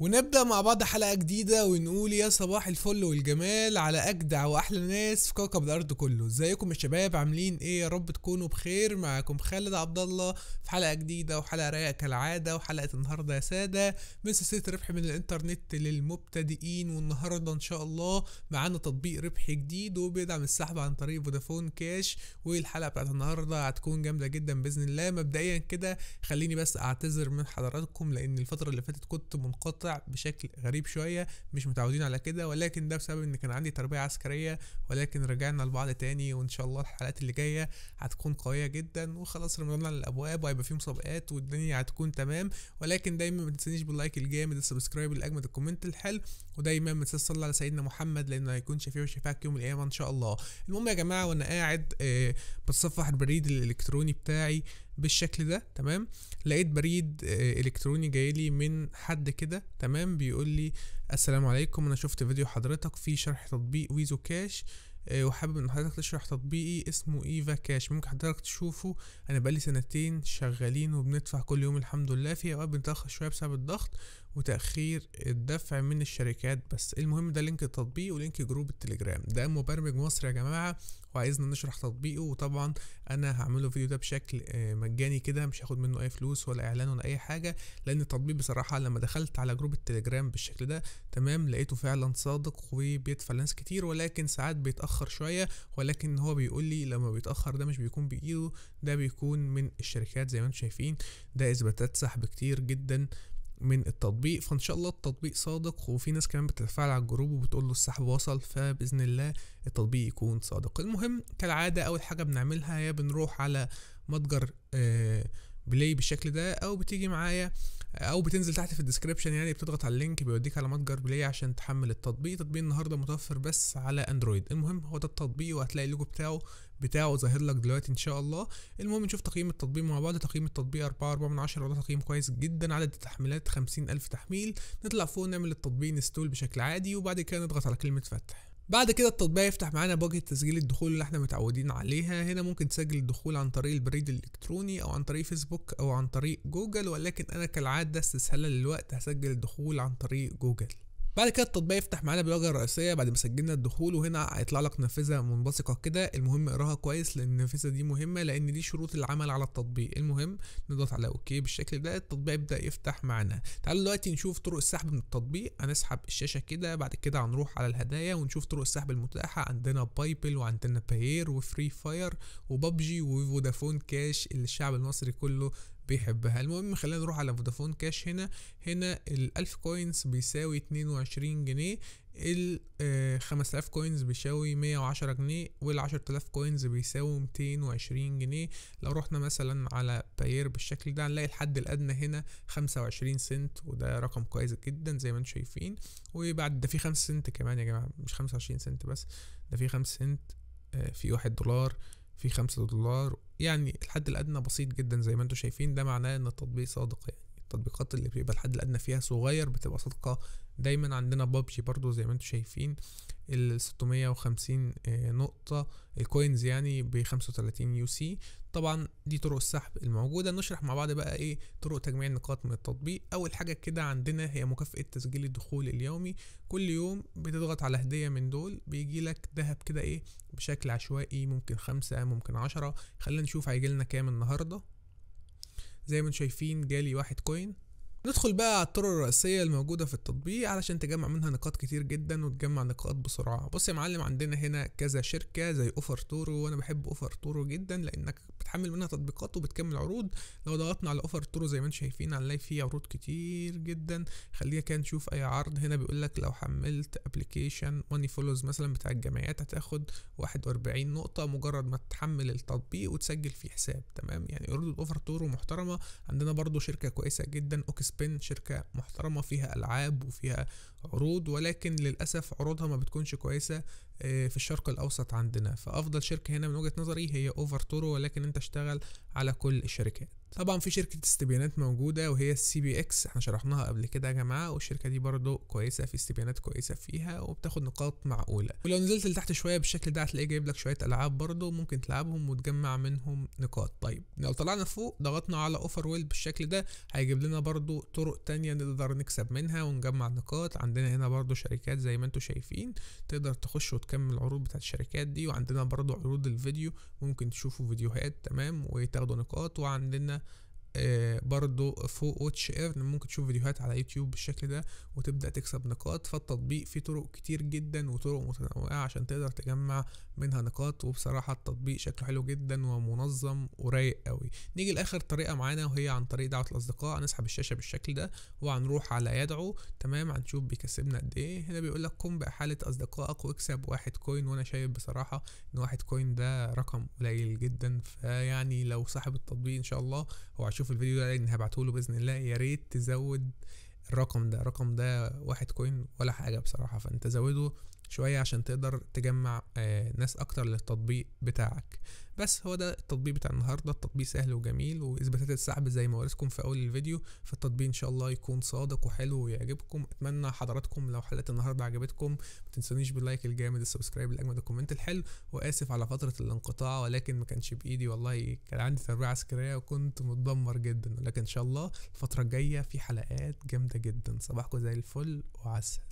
ونبدأ مع بعض حلقة جديدة ونقول يا صباح الفل والجمال على أجدع وأحلى ناس في كوكب الأرض كله، ازيكم يا شباب عاملين إيه يا رب تكونوا بخير معاكم خالد عبد الله في حلقة جديدة وحلقة رايقة كالعادة وحلقة النهاردة يا سادة من سلسلة ربح من الإنترنت للمبتدئين والنهاردة إن شاء الله معانا تطبيق ربح جديد وبيدعم السحب عن طريق فودافون كاش والحلقة بتاعت النهاردة هتكون جامدة جدا بإذن الله، مبدئيا كده خليني بس أعتذر من حضراتكم لأن الفترة اللي فاتت كنت منقطع بشكل غريب شويه مش متعودين على كده ولكن ده بسبب ان كان عندي تربيه عسكريه ولكن رجعنا لبعض تاني وان شاء الله الحلقات اللي جايه هتكون قويه جدا وخلاص رمضان على الابواب وهيبقى فيه مسابقات والدنيا هتكون تمام ولكن دايما ما تنسانيش باللايك الجامد السبسكرايب الاجمد الكومنت الحلو ودايما ما تنساش تصلي على سيدنا محمد لانه هيكون شفيع وشفاعك يوم القيامه ان شاء الله المهم يا جماعه وانا قاعد آه، بتصفح البريد الالكتروني بتاعي بالشكل ده تمام لقيت بريد آه، الكتروني جاي لي من حد كده تمام بيقول لي السلام عليكم انا شفت فيديو حضرتك في شرح تطبيق ويزو كاش آه، وحابب ان حضرتك تشرح تطبيقي اسمه ايفا كاش ممكن حضرتك تشوفه انا بقالي سنتين شغالين وبندفع كل يوم الحمد لله في اوقات بنتاخر شويه بسبب الضغط وتأخير الدفع من الشركات بس المهم ده لينك التطبيق ولينك جروب التليجرام ده مبرمج مصري يا جماعة وعايزنا نشرح تطبيقه وطبعا انا هعمله فيديو ده بشكل آه، مجاني كده مش هاخد منه اي فلوس ولا اعلان ولا اي حاجه لان التطبيق بصراحه لما دخلت على جروب التليجرام بالشكل ده تمام لقيته فعلا صادق وبيدفع لناس كتير ولكن ساعات بيتاخر شويه ولكن هو بيقول لي لما بيتاخر ده مش بيكون بايده ده بيكون من الشركات زي ما انتم شايفين ده اثباتات سحب كتير جدا من التطبيق فان شاء الله التطبيق صادق وفي ناس كمان بتتفاعل على الجروب وبتقول له السحب وصل فباذن الله التطبيق يكون صادق المهم كالعاده اول حاجه بنعملها هي بنروح على متجر آه، بلاي بالشكل ده او بتيجي معايا او بتنزل تحت في الديسكريبشن يعني بتضغط على اللينك بيوديك على متجر بلاي عشان تحمل التطبيق تطبيق النهارده متوفر بس على اندرويد المهم هو ده التطبيق وهتلاقي اللوجو بتاعه بتاعه ظاهر لك دلوقتي ان شاء الله المهم نشوف تقييم التطبيق مع بعض تقييم التطبيق 4.4 من 10 وده تقييم كويس جدا عدد التحميلات 50000 تحميل نطلع فوق نعمل التطبيق انستول بشكل عادي وبعد كده نضغط على كلمه فتح بعد كده التطبيق يفتح معانا بواجهه تسجيل الدخول اللي احنا متعودين عليها هنا ممكن تسجل الدخول عن طريق البريد الالكتروني او عن طريق فيسبوك او عن طريق جوجل ولكن انا كالعادة استسهالا للوقت هسجل الدخول عن طريق جوجل بعد كده التطبيق يفتح معانا بالواجهه الرئيسيه بعد ما سجلنا الدخول وهنا هيطلع لك نافذه منبثقه كده المهم اقراها كويس لان النافذه دي مهمه لان دي شروط العمل على التطبيق المهم نضغط على اوكي بالشكل ده التطبيق يبدا يفتح معانا تعالوا دلوقتي نشوف طرق السحب من التطبيق هنسحب الشاشه كده بعد كده هنروح على الهدايا ونشوف طرق السحب المتاحه عندنا بايبل وعندنا باير وفري فاير وبابجي وفودافون كاش اللي الشعب المصري كله بيحبها المهم خلينا نروح على فودافون كاش هنا هنا الألف كوينز بيساوي 22 جنيه ال 5000 آه، كوينز بيساوي 110 جنيه وال 10000 كوينز بيساوي 220 جنيه لو رحنا مثلا على باير بالشكل ده هنلاقي الحد الادنى هنا 25 سنت وده رقم كويس جدا زي ما انتم شايفين وبعد ده في 5 سنت كمان يا جماعه مش 25 سنت بس ده في 5 سنت آه، في 1 دولار في خمسة دولار يعني الحد الأدنى بسيط جدا زي ما انتم شايفين ده معناه إن التطبيق صادق يعني التطبيقات اللي بيبقى الحد الأدنى فيها صغير بتبقى صادقة دايما عندنا بابجي برضو زي ما انتم شايفين ال 650 آه، نقطة الكوينز يعني ب 35 يو سي طبعا دي طرق السحب الموجودة نشرح مع بعض بقى ايه طرق تجميع النقاط من التطبيق اول حاجة كده عندنا هي مكافأة تسجيل الدخول اليومي كل يوم بتضغط على هدية من دول بيجيلك دهب كده ايه بشكل عشوائي ممكن خمسة ممكن عشرة خلينا نشوف هيجيلنا كام النهاردة زي ما انتم شايفين جالي واحد كوين ندخل بقى على الطرق الرئيسية الموجودة في التطبيق علشان تجمع منها نقاط كتير جدا وتجمع نقاط بسرعة بص يا معلم عندنا هنا كذا شركة زي اوفر تورو وانا بحب اوفر تورو جدا لانك بتحمل منها تطبيقات وبتكمل عروض لو ضغطنا على اوفر تورو زي ما انتم شايفين هنلاقي فيه عروض كتير جدا خلينا كده نشوف اي عرض هنا بيقول لك لو حملت ابلكيشن واني فولوز مثلا بتاع الجمعيات هتاخد 41 نقطة مجرد ما تحمل التطبيق وتسجل فيه حساب تمام يعني عروض اوفر تورو محترمة عندنا برضو شركة كويسة جدا اوكس سبين شركة محترمة فيها ألعاب وفيها عروض ولكن للأسف عروضها ما بتكونش كويسة آه، في الشرق الأوسط عندنا فأفضل شركة هنا من وجهة نظري هي أوفر تورو ولكن أنت اشتغل على كل الشركات طبعا في شركة استبيانات موجودة وهي السي بي اكس احنا شرحناها قبل كده يا جماعة والشركة دي برضو كويسة في استبيانات كويسة فيها وبتاخد نقاط معقولة ولو نزلت لتحت شوية بالشكل ده هتلاقيه جايب لك شوية ألعاب برضو ممكن تلعبهم وتجمع منهم نقاط طيب لو طلعنا فوق ضغطنا على اوفر ويل بالشكل ده هيجيب لنا برضو طرق تانية نقدر نكسب منها ونجمع نقاط عندنا هنا برضو شركات زي ما انتم شايفين تقدر تخش وتكمل العروض بتاعت الشركات دي وعندنا برضو عروض الفيديو ممكن تشوفوا فيديوهات تمام وتاخدوا نقاط وعندنا آه، برضو فوق واتش ايرن ممكن تشوف فيديوهات على يوتيوب بالشكل ده وتبدا تكسب نقاط فالتطبيق فيه طرق كتير جدا وطرق متنوعه عشان تقدر تجمع منها نقاط وبصراحه التطبيق شكله حلو جدا ومنظم ورايق قوي نيجي لاخر طريقه معانا وهي عن طريق دعوه الاصدقاء هنسحب الشاشه بالشكل ده وهنروح على يدعو تمام هنشوف بيكسبنا قد ايه هنا بيقول لك قم باحاله اصدقائك واكسب واحد كوين وانا شايف بصراحه ان واحد كوين ده رقم قليل جدا فيعني لو صاحب التطبيق ان شاء الله هو هتشوف الفيديو ده لان له باذن الله يا ريت تزود الرقم ده الرقم ده واحد كوين ولا حاجه بصراحه فانت زوده شوية عشان تقدر تجمع آه، ناس أكتر للتطبيق بتاعك بس هو ده التطبيق بتاع النهاردة التطبيق سهل وجميل وإثباتات السحب زي ما وريتكم في أول الفيديو فالتطبيق إن شاء الله يكون صادق وحلو ويعجبكم أتمنى حضراتكم لو حلقة النهاردة عجبتكم متنسونيش باللايك الجامد السبسكرايب الأجمد الكومنت الحلو وآسف على فترة الانقطاع ولكن ما كانش بإيدي والله كان عندي تربية عسكرية وكنت متدمر جدا ولكن إن شاء الله الفترة الجاية في حلقات جامدة جدا صباحكم زي الفل وعسل